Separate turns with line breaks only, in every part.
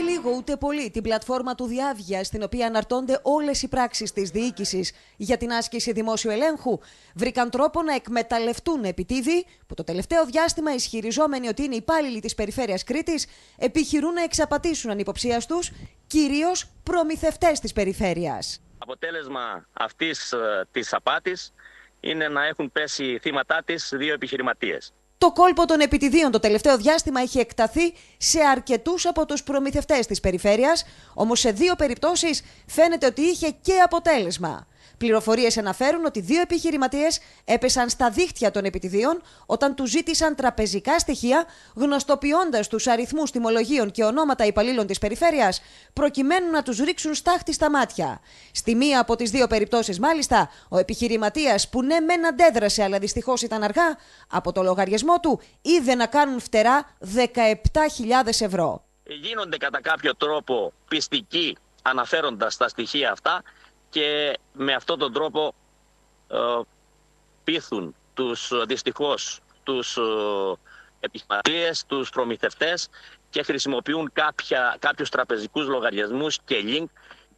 ούτε λίγο ούτε πολύ την πλατφόρμα του Διάβια, στην οποία αναρτώνται όλες οι πράξεις της διοίκησης για την άσκηση δημόσιου ελέγχου, βρήκαν τρόπο να εκμεταλλευτούν επιτίδη, που το τελευταίο διάστημα ισχυριζόμενοι ότι είναι υπάλληλοι της Περιφέρειας Κρήτης, επιχειρούν να εξαπατήσουν ανυποψίας τους κυρίως προμηθευτές της Περιφέρειας.
Αποτέλεσμα αυτής ε, της απάτης είναι να έχουν πέσει θύματά της δύο επιχειρηματίες.
Το κόλπο των επιτιδίων το τελευταίο διάστημα έχει εκταθεί σε αρκετούς από τους προμηθευτές της περιφέρειας, όμως σε δύο περιπτώσεις φαίνεται ότι είχε και αποτέλεσμα. Πληροφορίες αναφέρουν ότι δύο επιχειρηματίες έπεσαν στα δίχτυα των επιτιδίων όταν τους ζήτησαν τραπεζικά στοιχεία, γνωστοποιώντας τους αριθμούς τιμολογίων και ονόματα υπαλλήλων της περιφέρειας, προκειμένου να τους ρίξουν στάχτη στα μάτια. Στη μία από τις δύο περιπτώσεις, μάλιστα, ο επιχειρηματίας που ναι, μεν αντέδρασε, αλλά δυστυχώς ήταν αργά, από το λογαριασμό του είδε να κάνουν φτερά 17.000 ευρώ.
Γίνονται κατά κάποιο τρόπο πιστικοί αναφέροντας τα στοιχεία αυτά και με αυτόν τον τρόπο ε, πείθουν τους δυστυχώς τους ε, επιχειρηματίες, τους προμηθευτές και χρησιμοποιούν κάποια, κάποιους τραπεζικούς λογαριασμούς και link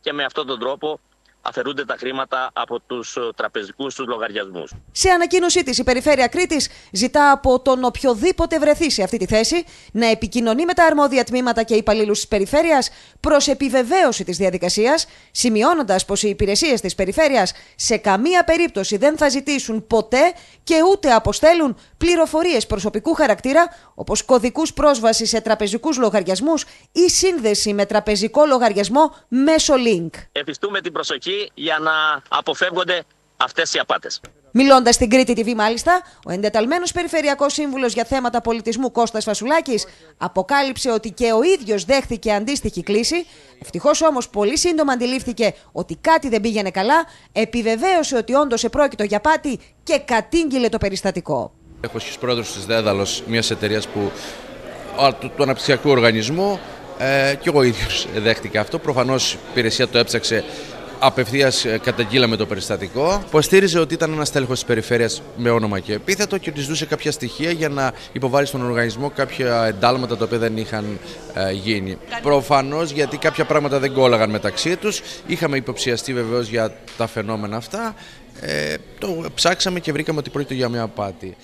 και με αυτόν τον τρόπο αφαιρούνται τα χρήματα από τους ε, τραπεζικούς τους λογαριασμούς.
Σε ανακοίνωσή της, η Περιφέρεια Κρήτης ζητά από τον οποιοδήποτε βρεθεί σε αυτή τη θέση να επικοινωνεί με τα αρμόδια τμήματα και υπαλλήλους της Περιφέρειας προς επιβεβαίωση της διαδικασίας, σημειώνοντας πως οι υπηρεσίες της Περιφέρειας σε καμία περίπτωση δεν θα ζητήσουν ποτέ και ούτε αποστέλουν πληροφορίες προσωπικού χαρακτήρα, όπως κωδικούς πρόσβασης σε τραπεζικούς λογαριασμούς ή σύνδεση με τραπεζικό λογαριασμό μέσω link.
Ευχαριστούμε την προσοχή για να αποφεύγονται αυτές οι απάτες.
Μιλώντας στην Κρήτη TV, μάλιστα, ο εντεταλμένος Περιφερειακός Σύμβουλος για θέματα πολιτισμού Κώστας Φασουλάκης αποκάλυψε ότι και ο ίδιος δέχθηκε αντίστοιχη κλίση. Ευτυχώς όμως, πολύ σύντομα αντιλήφθηκε ότι κάτι δεν πήγαινε καλά, επιβεβαίωσε ότι όντως επρόκειτο για πάτη και κατήγγειλε το περιστατικό.
Έχω ω πρόεδρο της Δέδαλος, μιας εταιρείας που του, του αναπτυξιακού οργανισμού. Ε, και εγώ ίδιος δέχτηκα αυτό. Προφανώς η υπηρεσία το έψαξε Απευθείας ε, καταγγείλαμε το περιστατικό. Υποστήριζε ότι ήταν ένας τέλεχος της περιφέρειας με όνομα και επίθετο και ότι ζητούσε κάποια στοιχεία για να υποβάλει στον οργανισμό κάποια εντάλματα τα οποία δεν είχαν ε, γίνει. Προφανώς γιατί κάποια πράγματα δεν κόλλαγαν μεταξύ τους. Είχαμε υποψιαστεί βεβαίως για τα φαινόμενα αυτά. Ε, το ψάξαμε και βρήκαμε ότι πρόκειται για μια απάτη.